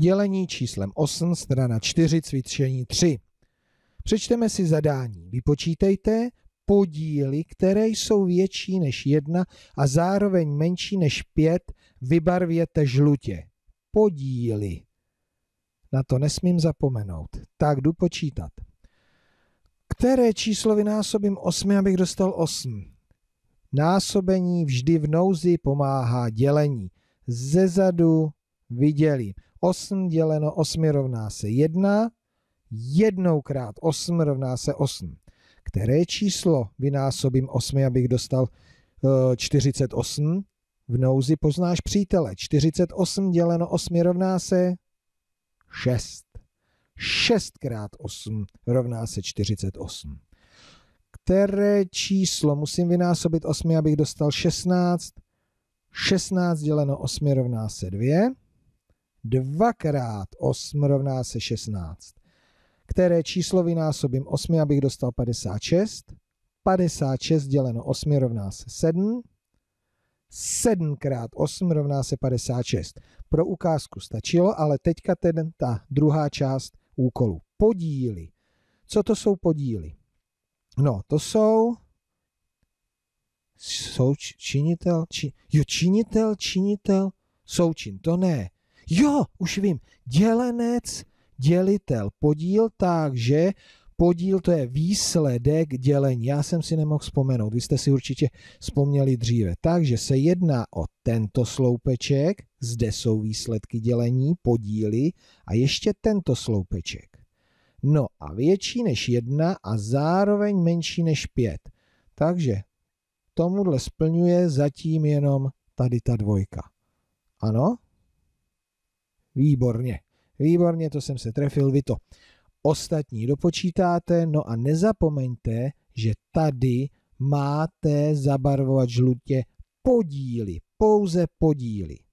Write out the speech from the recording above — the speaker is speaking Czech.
dělení číslem 8, strana 4, cvičení 3. Přečteme si zadání. Vypočítejte podíly, které jsou větší než 1 a zároveň menší než 5, vybarvěte žlutě. Podíly. Na to nesmím zapomenout. Tak jdu počítat. Které číslo vynásobím 8, abych dostal 8? Násobení vždy v nouzi pomáhá dělení. Ze zadu viděli. 8 děleno 8 rovná se 1, jednoukrát 8 rovná se 8. Které číslo vynásobím 8, abych dostal e, eh, 48? V nouzi poznáš přítele. 48 děleno 8 rovná se 6. 6 krát 8 rovná se 48. Které číslo musím vynásobit 8, abych dostal 16? 16 děleno 8 rovná se 2. Dvakrát 8 rovná se 16, které číslo vynásobím 8, abych dostal 56. 56 děleno 8 rovná se 7. 7 krát 8 rovná se 56. Pro ukázku stačilo, ale teďka ten, ta druhá část úkolu. Podíly. Co to jsou podíly? No, to jsou souč, činitel, či, jo, činitel, činitel, součin, to ne. Jo, už vím, dělenec, dělitel, podíl, takže podíl to je výsledek dělení. Já jsem si nemohl vzpomenout, vy jste si určitě vzpomněli dříve. Takže se jedná o tento sloupeček, zde jsou výsledky dělení, podíly a ještě tento sloupeček. No a větší než jedna a zároveň menší než pět. Takže tomuhle splňuje zatím jenom tady ta dvojka. Ano? Výborně. Výborně, to jsem se trefil, vy to ostatní dopočítáte, no a nezapomeňte, že tady máte zabarvovat žlutě podíly, pouze podíly.